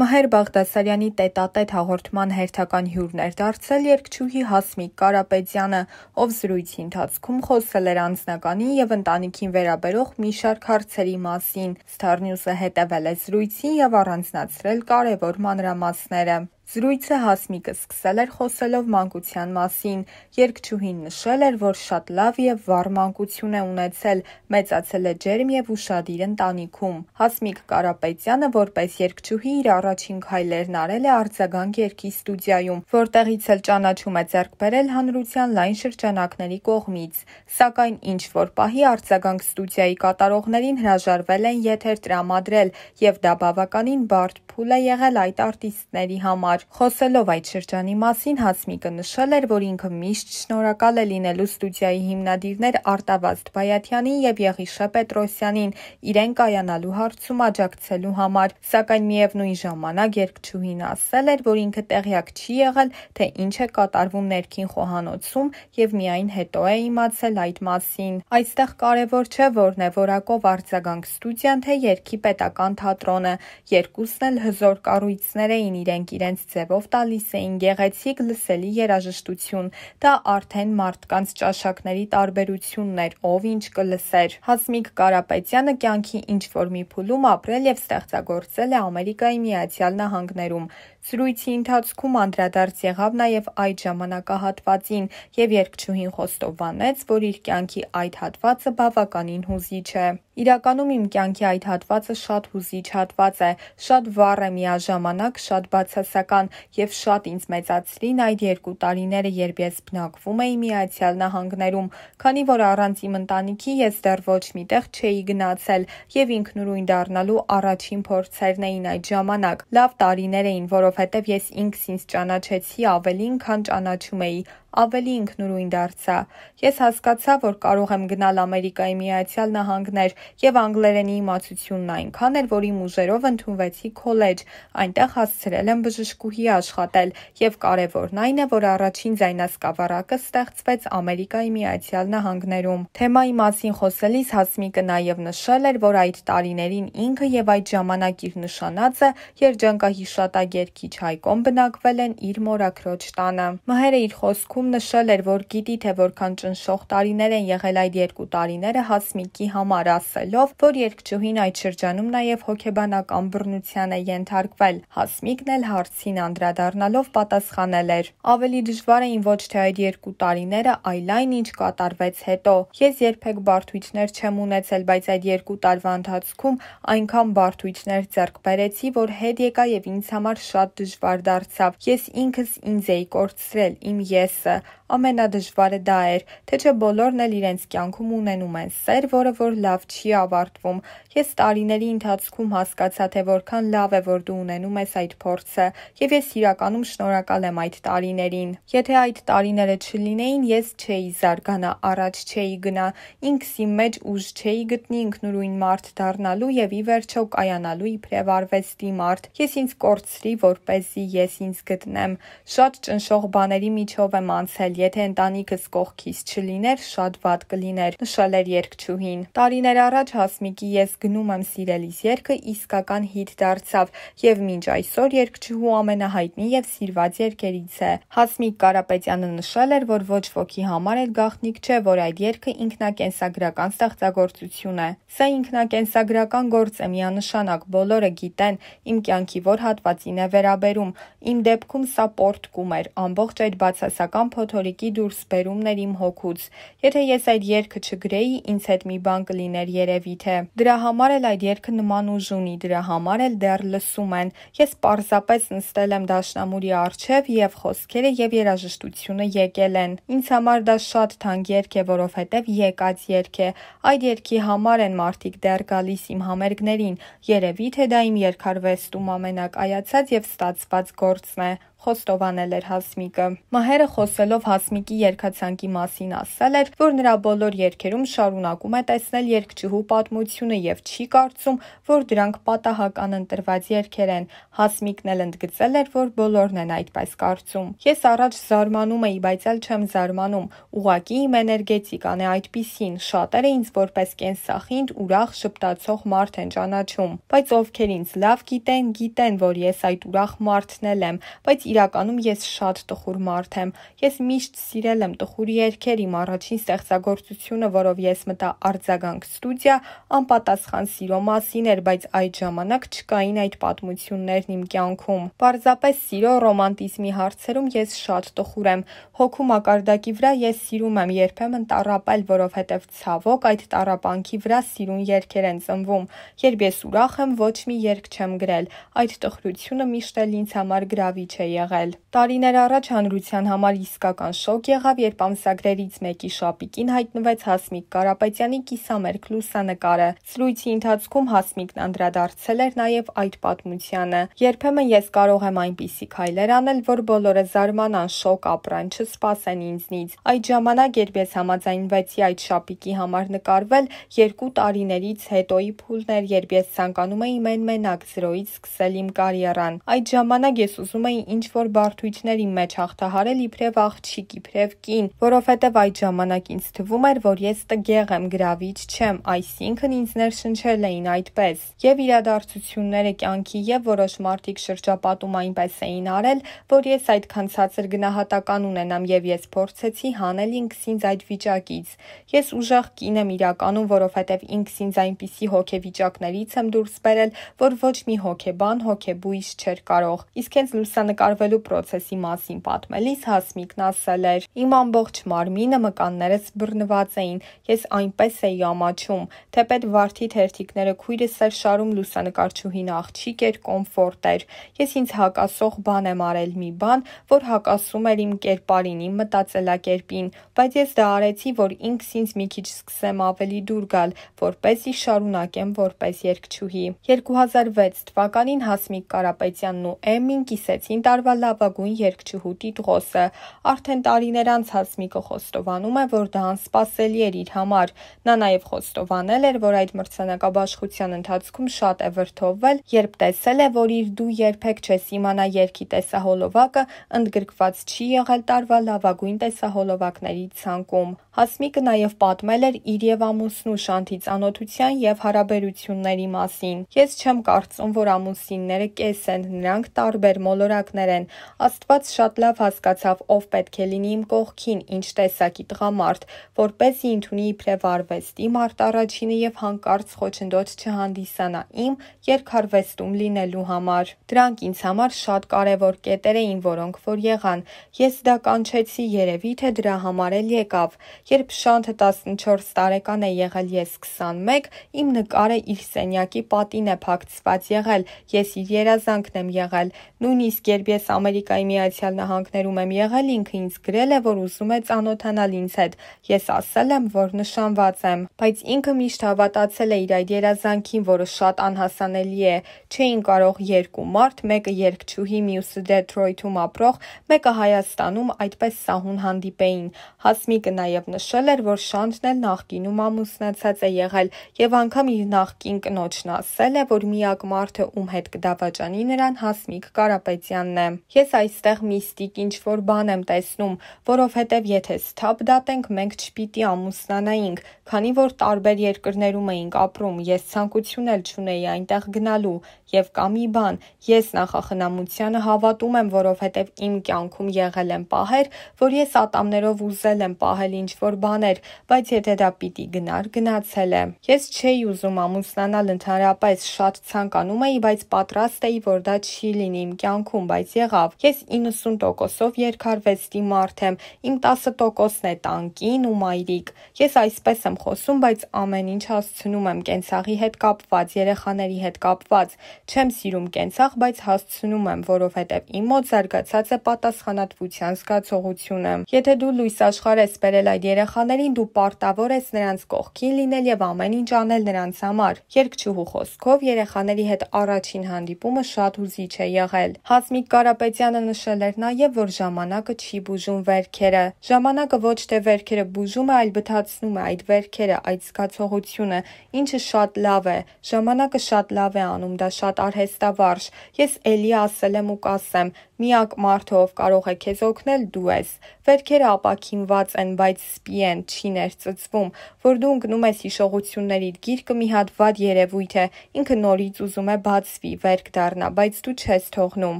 Մհեր Բաղդասարյանի տետատետ հաղորդման հերթական հյուրն էր դարձել երկչուհի Հասմիկ Կարապետյանը, ով զրույցի ընթացքում խոսել էր անձնականի եւ ընտանիքին վերաբերող մի շարք հարցերի մասին։ Star News-ը հետևել է զրույցին եւ առանձնացրել կարեւոր մանրամասները։ Զրույցը Հասմիկը սկսել էր խոսելով մանկության մասին։ Երկչուհին նշել էր, որ շատ լավ եւ վառ մանկություն է ունեցել, մեծացել է ջերմ եւ ուրشادիր ընտանիքում։ Հասմիկ Կարապետյանը, որպես երկչուհի, իր առաջին քայլերն արել է արձագանք երկի ստուդիայում, որտեղից էլ ճանաչում է ձեռք բերել հանրության լայն շրջանակների կողմից։ Սակայն ինչ որ պահի արձագանք ստուդիայի կատարողներին հրաժարվել են եթեր տրամադրել եւ դա բավականին բարդ փուլ է եղել այդ արտիստների համար համար։ Խոսելով այդ շրջանի մասին Հասմիկը նշել էր, որ ինքը միշտ շնորհակալ է լինելու ստուդիայի հիմնադիրներ Արտավազդ Բայաթյանին եւ Եղիշե Պետրոսյանին իրեն կայանալու հարցում աջակցելու համար, սակայն միևնույն ժամանակ երկչուհին ասել էր, որ ինքը տեղյակ չի եղել, թե ինչ է կատարվում ներքին խոհանոցում եւ միայն հետո է իմացել այդ մասին։ Այստեղ կարևոր չէ որն է որակով արձագանք ստուդիան թե երկի պետական թատրոնը, երկուսն էլ հզոր կառույցներ էին իրենք իրենց ձևով տալիս էին գեղեցիկ լսելի երաժշտություն։ Դա արդեն մարդկանց ճաշակների տարբերությունն էր, ով ինչ կլսեր։ Հասմիկ Կարապետյանը կյանքի ինչ որ մի փուլում ապրել եւ ստեղծագործել է Ամերիկայի Միացյալ Նահանգներում։ Զրույցի ընթացքում անդրադարձ եղավ նաև այդ ժամանակահատվածին եւ երկչուհին խոստովանեց, որ իր կյանքի այդ հատվածը բավականին հուզիչ է։ Իրականում իմ կյանքի այդ հատվածը շատ հուզիչ հատված է, շատ վառ է միաժամանակ, շատ բացասական եւ շատ ինձ մեծացրին այդ երկու տարիները, երբ ես բնակվում էի Միացյալ Նահանգներում, քանի որ առանց իմ ընտանիքի ես դեռ ոչ մի տեղ չէի գնացել եւ ինքնուրույն դառնալու առաջին փորձերն էին այդ ժամանակ։ Լավ տարիներ էին, որով որովհետև ես ինքս ինձ ճանաչեցի ավելին, քան ճանաչում էի ավելի ինքնուրույն դարձա։ Ես հասկացա, որ կարող եմ գնալ Ամերիկայի Միացյալ Նահանգներ եւ անգլերենի իմացությունն այնքան էր, որ իմ ուժերով ընդունվեցի քոլեջ։ Այնտեղ հասցրել եմ բժշկուհի աշխատել եւ կարեւորն այն է, որ առաջին զայնասկավառակը ստեղծվեց Ամերիկայի Միացյալ Նահանգներում։ Թեմայի մասին խոսելիս Հասմիկը նաեւ նշել էր, որ այդ տարիներին ինքը եւ այդ ժամանակ իր նշանածը երջանկահիշատակ երկիչ Հայկոն բնակվել են իր մորակրոջ տանը։ Մհերը իր խոսքում հանդիպումում նշել էր, որ գիտի, թե որքան ճնշող տարիներ են եղել այդ երկու տարիները Հասմիկի համար, ասելով, որ երկչուհին այդ շրջանում նաև հոգեբանական բռնության է ենթարկվել։ Հասմիկն էլ հարցին անդրադառնալով պատասխանել էր. Ավելի դժվար էին ոչ թե այդ երկու տարիները, այլ այն, ինչ կատարվեց հետո։ Ես երբեք բարթույթներ չեմ ունեցել, բայց այդ երկու տարվա ընթացքում այնքան բարթույթներ ձեռք բերեցի, որ հետ եկա եւ ինձ համար շատ դժվար դարձավ։ Ես ինքս ինձ էի կորցրել, իմ եսը։ a Ամենադժվարը դա էր, թե չէ բոլորն էլ իրենց կյանքում ունենում են սեր, որը որ լավ չի ավարտվում։ Ես տարիների ընթացքում հասկացա, թե որքան լավ է, որ դու ունենում ես այդ փորձը, եւ ես իրականում շնորհակալ եմ այդ տարիներին։ Եթե այդ տարիները չլինեին, ես չէի զարգանա, առաջ չէի գնա, ինքս իմ մեջ ուժ չէի գտնի ինքնուրույն մարդ դառնալու եւ ի վերջո կայանալու իբրև արվեստի մարդ։ Ես ինձ կորցրի, որ เป զի ես ինձ գտնեմ։ Շատ ճնշող բաների միջով եմ անցել եթե ընտանիքս կողքից չլիներ, շատ վատ կլիներ, նշել էր երգչուհին։ Տարիներ առաջ Հասմիկի ես գնում եմ սիրելիս երգը իսկական հիթ դարձավ եւ մինչ այսօր երգչուհու ամենահայտնի եւ սիրված երգերից է։ Հասմիկ Կարապետյանը նշել էր, որ ոչ ոքի համար էլ գաղտնիք չէ, որ այդ երգը ինքնակենսագրական ստեղծագործություն է։ Սա ինքնակենսագրական գործ է միանշանակ, բոլորը գիտեն իմ կյանքի որ հատվածին է վերաբերում։ Իմ դեպքում սա պորտկում էր, ամբողջ այդ բացասական փոթորիկ Նորիկի դուրս բերումն էր իմ հոգուց։ Եթե ես այդ երգը չգրեի, ինձ հետ մի բան կլիներ երևի թե։ Դրա համար էլ այդ երգը նման ուժ ունի, դրա համար էլ դեռ լսում են։ Ես պարզապես նստել եմ դաշնամուրի առջև եւ խոսքերը եւ երաժշտությունը եկել են։ Ինձ համար դա շատ թանկ երգ է, որովհետեւ եկած երգ է։ Այդ երգի համար են մարդիկ դեռ գալիս իմ համերգներին։ Երևի թե դա իմ երկարվեստում ամենակայացած եւ ստացված գործն է խոստովանել էր Հասմիկը։ Մհերը խոսելով Հասմիկի երկացանկի մասին ասել էր, որ նրա բոլոր երկերում շարունակում է տեսնել երկչուհու պատմությունը եւ չի կարծում, որ դրանք պատահական ընտրված երկեր են։ Հասմիկն էլ ընդգծել էր, որ բոլորն են այդպես կարծում։ Ես առաջ զարմանում էի, բայց այլ չեմ զարմանում։ Ուղակի իմ էներգետիկան է այդպիսին։ Շատերը ինձ որպես կենսախինդ ուրախ շփտացող մարդ են ճանաչում, բայց ովքեր ինձ լավ գիտեն, գիտեն, որ ես այդ ուրախ մարդն եմ, բայց իրականում ես շատ տխուր մարդ եմ։ Ես միշտ սիրել եմ տխուր երգեր, իմ առաջին ստեղծագործությունը, որով ես մտա արձագանք ստուդիա, անպատասխան սիրո մասին էր, բայց այդ ժամանակ չկային այդ պատմություններն իմ կյանքում։ Պարզապես սիրո ռոմանտիզմի հարցերում ես շատ տխուր եմ։ Հոգու մակարդակի վրա ես սիրում եմ երբեմն տարապել, որովհետև ցավոք այդ տարապանքի վրա սիրուն երգեր են ծնվում։ Երբ ես ուրախ եմ, ոչ մի երգ չեմ գրել։ Այդ տխրությունը միշտ էլ ինձ համար գրավիչ է եղել։ Տարիներ առաջ հանրության համար իսկական շոկ եղավ, երբ ամսագրերից մեկի շապիկին հայտնվեց Հասմիկ Կարապետյանի կիսամերկ լուսանկարը։ Ցրույցի ընթացքում Հասմիկն անդրադարձել էր նաև այդ պատմությանը։ Երբեմն ես կարող եմ այնպիսի քայլեր անել, որ բոլորը զարմանան, շոկ ապրան, չսպասեն ինձնից։ Այդ ժամանակ, երբ ես համաձայնվեցի այդ շապիկի համար նկարվել, երկու տարիներից հետոյի փուլն էր, երբ ես ցանկանում էի մեն-մենակ զրոյից սկսել իմ կարիերան։ Այդ ժամանակ ես ուզում էի ինչ ինչ-որ բարդույթներ իմ մեջ հաղթահարել իբրև աղջիկ, իբրև կին, որովհետև այդ ժամանակ ինձ թվում էր, որ ես տգեղ եմ, գրավիչ չեմ, այսինքն ինձ ներշնչել էին այդպես։ Եվ իրադարձությունները կյանքի եւ որոշ մարդիկ շրջապատում այնպես էին արել, որ ես այդքան ցածր գնահատական ունենամ եւ ես փորձեցի հանել ինքս ինձ այդ վիճակից։ Ես ուժեղ կին եմ իրականում, որովհետև ինքս ինձ այնպիսի հոգեվիճակներից եմ դուրս բերել, որ ոչ մի հոգեբան, հոգեբույժ չէր կարող։ Իսկ հենց լուսանկար կատարվելու process-ի մասին պատմելիս Հասմիկն ասել էր. «Իմ ամբողջ մարմինը մկաններս բռնված էին։ Ես այնպես էի ամաչում, թեպետ վարդի թերթիկները քույրս էր շարում լուսանկարչուհին աղջիկ էր, կոմֆորտ էր։ Ես ինձ հակասող բան եմ արել, մի բան, որ հակասում էր իմ կերպարին, իմ մտածելակերպին, բայց ես դա արեցի, որ ինքս ինձ մի քիչ սկսեմ ավելի դուր գալ, որպեսի շարունակեմ որպես երգչուհի։ 2006 թվականին Հասմիկ Կարապետյանն ու Էմին կիսեցին տարվա տարվա լավագույն երգչուհու տիտղոսը։ Արդեն տարիներ անց Հասմիկը խոստովանում է, որ դա անսպասելի էր իր համար։ Նա նաև խոստովանել էր, որ այդ մրցանակաբաշխության ընթացքում շատ է վրթովվել, երբ տեսել է, որ իր դու երբեք չես իմանա երգի տեսահոլովակը ընդգրկված չի եղել տարվա լավագույն տեսահոլովակների ցանկում։ Հասմիկը նաև պատմել էր իր եւ ամուսնու շանթի ծանոթության եւ հարաբերությունների մասին։ Ես չեմ կարծում, որ ամուսինները կես են, նրանք տարբեր մոլորակներ են։ Աստված շատ լավ հասկացավ, ով պետք է լինի իմ կողքին, ինչ տեսակի տղամարդ, որ เป զի ընդունի իբրև արվեստ։ Իմ արտարաջինը եւ հանկարծ խոչընդոտ չհանդիսանա իմ երկարվեստում լինելու համար։ Դրանք ինձ համար շատ կարեւոր կետեր էին, որոնք որ եղան։ Ես դա կանչեցի, երևի թե դրա համար էլ եկավ։ Երբ Շանթը 14 տարեկան է եղել, ես 21, իմ նկարը իր սենյակի պատին է փակցված եղել, ես իր երազանքն եմ եղել։ Նույնիսկ երբ ես ես Ամերիկայի Միացյալ Նահանգներում եմ եղել, ինքը ինձ գրել է, որ ուզում է ծանոթանալ ինձ հետ։ Ես ասել եմ, որ նշանված եմ, բայց ինքը միշտ հավատացել է իր այդ երազանքին, որը շատ անհասանելի է։ Չէին կարող երկու մարդ, մեկը երկչուհի, մյուսը Դեթրոյթում ապրող, մեկը Հայաստանում այդպես սահուն հանդիպեին։ Հասմիկը նաև նշել էր, որ Շանթն էլ նախկինում ամուսնացած է եղել եւ անգամ իր նախկին կնոջն ասել է, որ միակ մարդը, ում հետ կդավաճանի նրան Հասմիկ Կարապետյանն է եմ։ Ես այստեղ միստիկ ինչ-որ բան եմ տեսնում, որովհետև եթե սթափ դատենք, մենք չպիտի ամուսնանայինք, քանի որ տարբեր երկրներում էինք ապրում, ես ցանկություն էլ չունեի այնտեղ գնալու եւ կամ մի բան։ Ես նախախնամությանը հավատում եմ, որովհետև իմ կյանքում եղել են պահեր, որ ես ատամներով ուզել եմ պահել ինչ-որ բաներ, բայց եթե դա պիտի գնար, գնացել եմ։ Ես չէի ուզում ամուսնանալ ընդհանրապես, շատ ցանկանում էի, բայց պատրաստ էի, որ դա չի լինի իմ կյանքում, բայց եղավ։ Ես 90%-ով երկարվեստի մարդ եմ, իմ 10%-ն է տանկին ու մայրիկ։ Ես այսպես եմ խոսում, բայց ամեն ինչ հասցնում եմ կենցաղի հետ կապված, երեխաների հետ կապված։ Չեմ սիրում կենցաղ, բայց հասցնում եմ, որովհետև իմ մոտ զարգացած է պատասխանատվության զգացողությունը։ Եթե դու լույս աշխարհ ես բերել այդ երեխաներին, դու պարտավոր ես նրանց կողքին լինել եւ ամեն ինչ անել նրանց համար։ Երկչուհու խոսքով երեխաների հետ առաջին հանդիպումը շատ հուզիչ է եղել։ Հասմիկ Կարապետյանը նշել էր նաև, որ ժամանակը չի բուժում վերքերը։ Ժամանակը ոչ թե վերքերը բուժում է, այլ բթացնում է այդ վերքերը, այդ զգացողությունը, ինչը շատ լավ է։ Ժամանակը շատ լավ է անում, դա շատ արհեստավարժ։ Ես ելի ասել եմ ու կասեմ, միակ մարդը, ով կարող է քեզ օգնել, դու ես։ Վերքերը ապակինված են, բայց սպի են, չի ներծծվում, որ դու ընկնում ես հիշողություններիդ գիրկը մի հատ վատ երևույթ է։ Ինքը նորից ուզում է բացվի, վերք դառնա, բայց դու չես թողնում,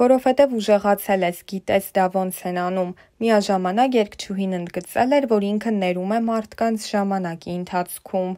որովհետև որովհետև ուժեղացել ես, գիտես դա ոնց են անում։ Միաժամանակ երգչուհին ընդգծել էր, որ ինքը ներում է մարդկանց ժամանակի ընթացքում։